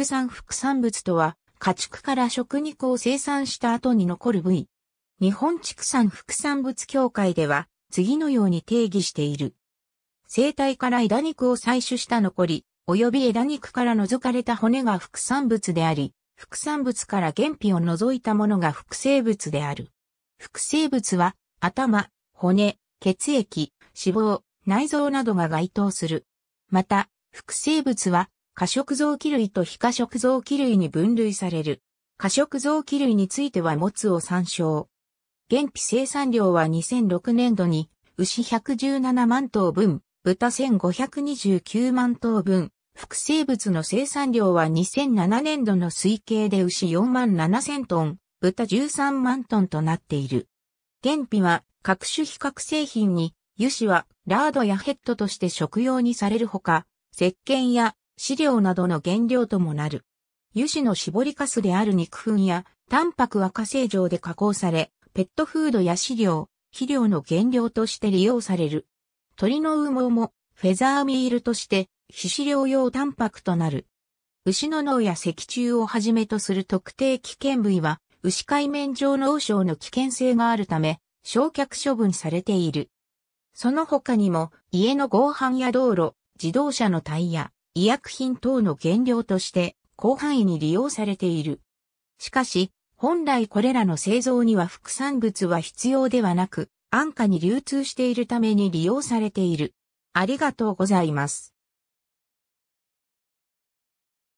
畜産副産物とは、家畜から食肉を生産した後に残る部位。日本畜産副産物協会では、次のように定義している。生体から枝肉を採取した残り、及び枝肉から除かれた骨が副産物であり、副産物から原皮を除いたものが副生物である。副生物は、頭、骨、血液、脂肪、内臓などが該当する。また、副生物は、可食臓器類と非可食臓器類に分類される。可食臓器類についてはもつを参照。原皮生産量は2006年度に牛117万頭分、豚1529万頭分、複製物の生産量は2007年度の推計で牛4万7千トン、豚13万トンとなっている。原皮は各種比較製品に、油脂はラードやヘッドとして食用にされるほか、石鹸や飼料などの原料ともなる。油脂の絞りかすである肉粉や、タンパクは化成状で加工され、ペットフードや飼料、肥料の原料として利用される。鳥の羽毛も、フェザーミールとして、非飼料用タンパクとなる。牛の脳や脊柱をはじめとする特定危険部位は、牛海面上脳症の危険性があるため、焼却処分されている。その他にも、家の合板や道路、自動車のタイヤ、医薬品等の原料として広範囲に利用されている。しかし、本来これらの製造には副産物は必要ではなく、安価に流通しているために利用されている。ありがとうございます。